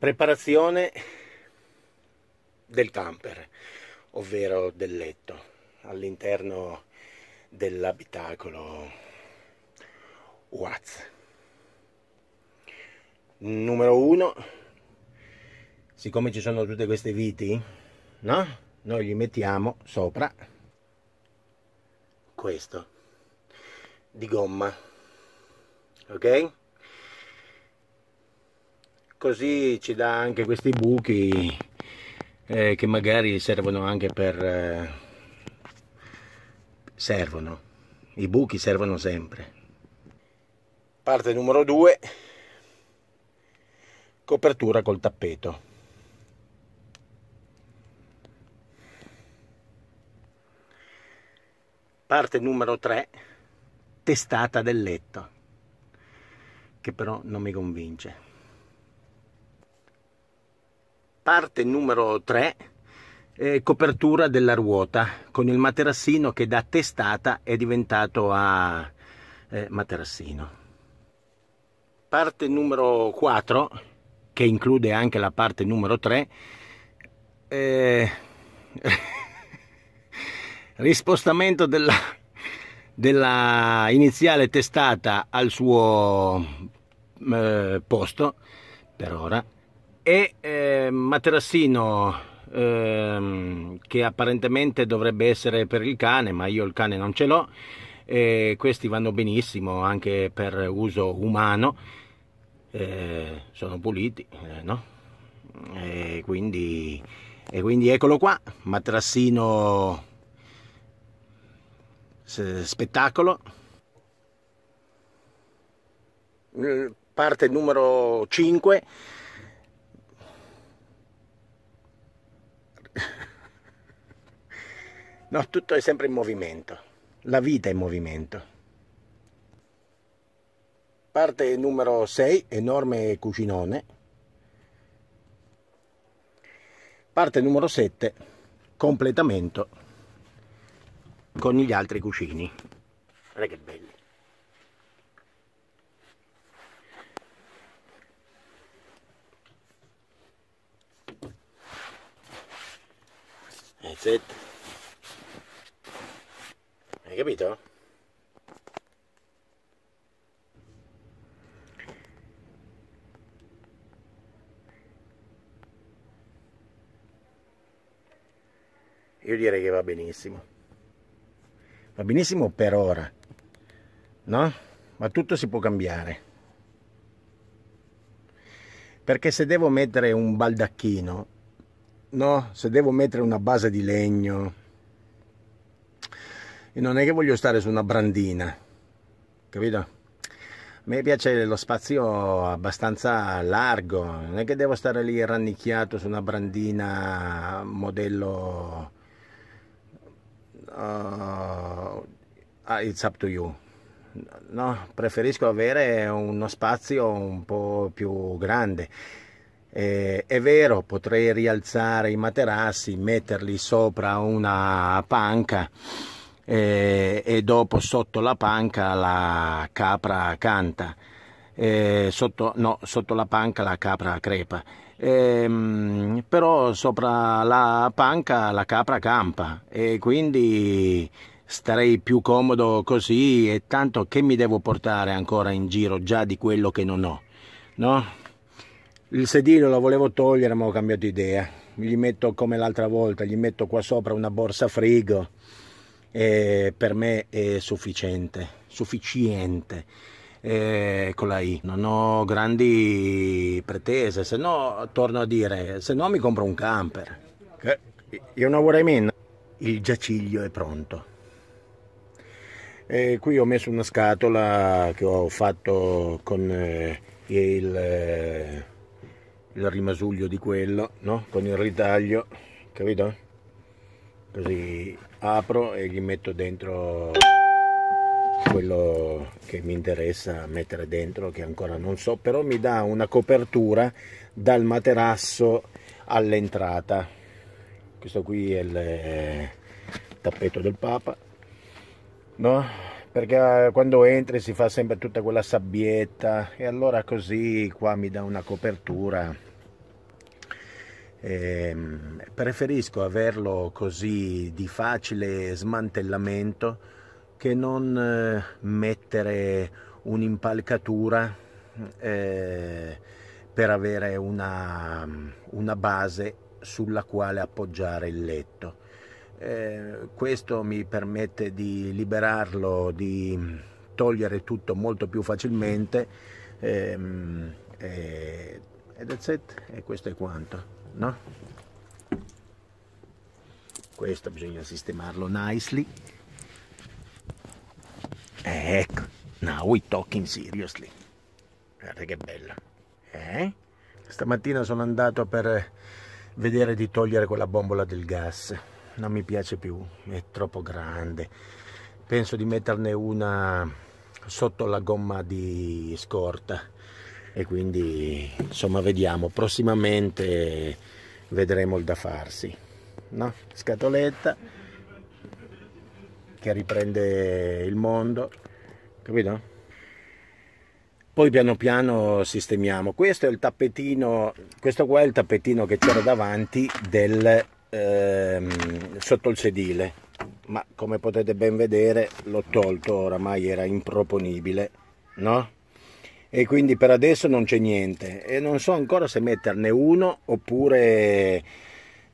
preparazione del camper ovvero del letto all'interno dell'abitacolo Watts numero uno siccome ci sono tutte queste viti no? noi gli mettiamo sopra questo di gomma ok? così ci dà anche questi buchi eh, che magari servono anche per eh, servono i buchi servono sempre parte numero 2 copertura col tappeto parte numero 3 testata del letto che però non mi convince parte numero 3 eh, copertura della ruota con il materassino che da testata è diventato a eh, materassino parte numero 4 che include anche la parte numero 3 eh, rispostamento della, della, iniziale testata al suo eh, posto per ora e eh, Materassino ehm, che apparentemente dovrebbe essere per il cane ma io il cane non ce l'ho e questi vanno benissimo anche per uso umano eh, sono puliti eh, no? e, quindi, e quindi eccolo qua materassino spettacolo parte numero 5 No, tutto è sempre in movimento, la vita è in movimento. Parte numero 6, enorme cucinone. Parte numero 7, completamento con gli altri cucini. Guarda che belli. Eh, That's it capito? Io direi che va benissimo. Va benissimo per ora, no? Ma tutto si può cambiare. Perché se devo mettere un baldacchino, no? Se devo mettere una base di legno, e non è che voglio stare su una brandina capito? a me piace lo spazio abbastanza largo non è che devo stare lì rannicchiato su una brandina modello uh, it's up to you no, preferisco avere uno spazio un po' più grande. Eh, è vero, potrei rialzare i materassi, metterli sopra una panca, eh, e dopo sotto la panca la capra canta, eh, sotto, no, sotto la panca la capra crepa. Eh, però sopra la panca la capra campa e quindi starei più comodo così e tanto che mi devo portare ancora in giro già di quello che non ho no? il sedile lo volevo togliere ma ho cambiato idea gli metto come l'altra volta gli metto qua sopra una borsa frigo eh, per me è sufficiente, sufficiente. Eh, con la I non ho grandi pretese se no torno a dire se no mi compro un camper eh, io non vorrei meno il giaciglio è pronto e qui ho messo una scatola che ho fatto con eh, il, eh, il rimasuglio di quello no? con il ritaglio capito? così apro e gli metto dentro quello che mi interessa mettere dentro che ancora non so però mi dà una copertura dal materasso all'entrata questo qui è il eh, tappeto del papa no perché eh, quando entri si fa sempre tutta quella sabbietta e allora così qua mi dà una copertura eh, preferisco averlo così di facile smantellamento che non eh, mettere un'impalcatura eh, per avere una, una, base sulla quale appoggiare il letto. Eh, questo mi permette di liberarlo, di togliere tutto molto più facilmente ehm, eh, ed that's it e questo è quanto no? questo bisogna sistemarlo nicely eh, ecco now we talking seriously guarda che bello eh? stamattina sono andato per eh, vedere di togliere quella bombola del gas non mi piace più è troppo grande penso di metterne una sotto la gomma di scorta e quindi insomma vediamo prossimamente vedremo il da farsi no? scatoletta che riprende il mondo capito? poi piano piano sistemiamo questo è il tappetino questo qua è il tappetino che c'era davanti del ehm, sotto il sedile ma come potete ben vedere l'ho tolto oramai era improponibile no? e quindi per adesso non c'è niente e non so ancora se metterne uno oppure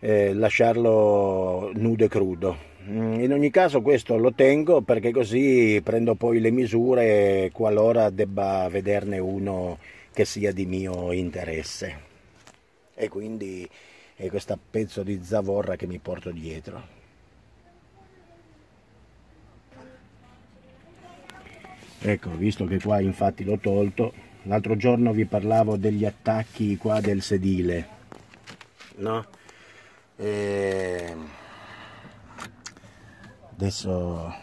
eh, lasciarlo nudo e crudo mm, in ogni caso questo lo tengo perché così prendo poi le misure qualora debba vederne uno che sia di mio interesse e quindi è questo pezzo di zavorra che mi porto dietro ecco visto che qua infatti l'ho tolto l'altro giorno vi parlavo degli attacchi qua del sedile no? E... Ehm, adesso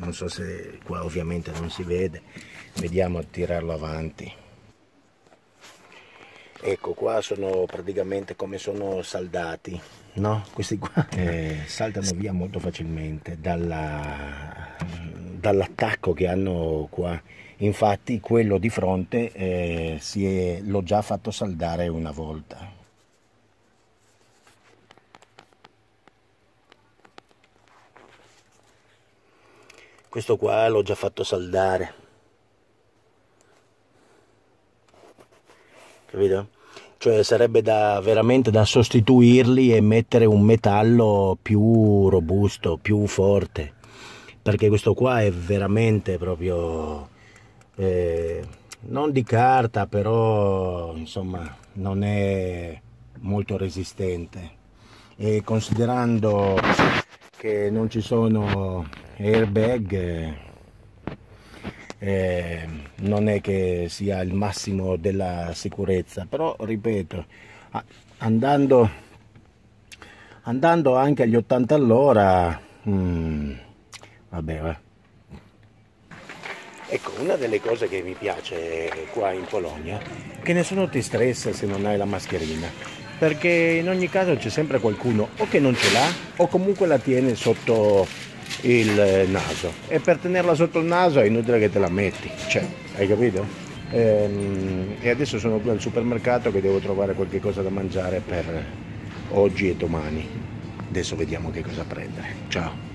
non so se qua ovviamente non si vede vediamo a tirarlo avanti ecco qua sono praticamente come sono saldati no? questi qua eh, saltano via molto facilmente dalla dall'attacco che hanno qua. Infatti quello di fronte eh, l'ho già fatto saldare una volta. Questo qua l'ho già fatto saldare. Capito? Cioè sarebbe da, veramente da sostituirli e mettere un metallo più robusto, più forte perché questo qua è veramente proprio eh, non di carta però insomma non è molto resistente e considerando che non ci sono airbag eh, non è che sia il massimo della sicurezza però ripeto andando andando anche agli 80 all'ora mh, mm, Vabbè, va. Ecco, una delle cose che mi piace qua in Polonia è che nessuno ti stressa se non hai la mascherina, perché in ogni caso c'è sempre qualcuno o che non ce l'ha o comunque la tiene sotto il naso e per tenerla sotto il naso è inutile che te la metti, cioè, hai capito? Ehm, e adesso sono qui al supermercato che devo trovare qualche cosa da mangiare per oggi e domani. Adesso vediamo che cosa prendere. Ciao!